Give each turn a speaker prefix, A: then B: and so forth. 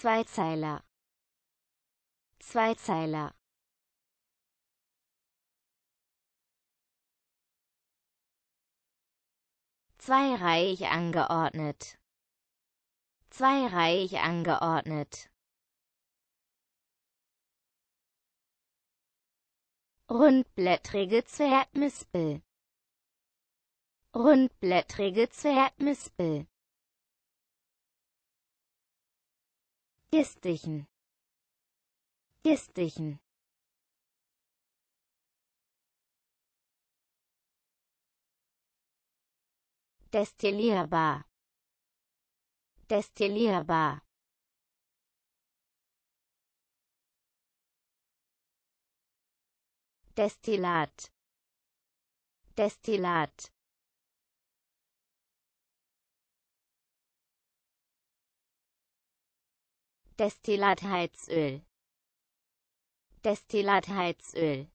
A: Zweizeiler. Zweizeiler. Zweireihig angeordnet. Zweireihig angeordnet. Rundblättrige Zwergmispel. Rundblättrige Zwergmispel. Gistichen. Gistichen. Destillierbar. Destillierbar. Destillat. Destillat. Destillatheizöl Heizöl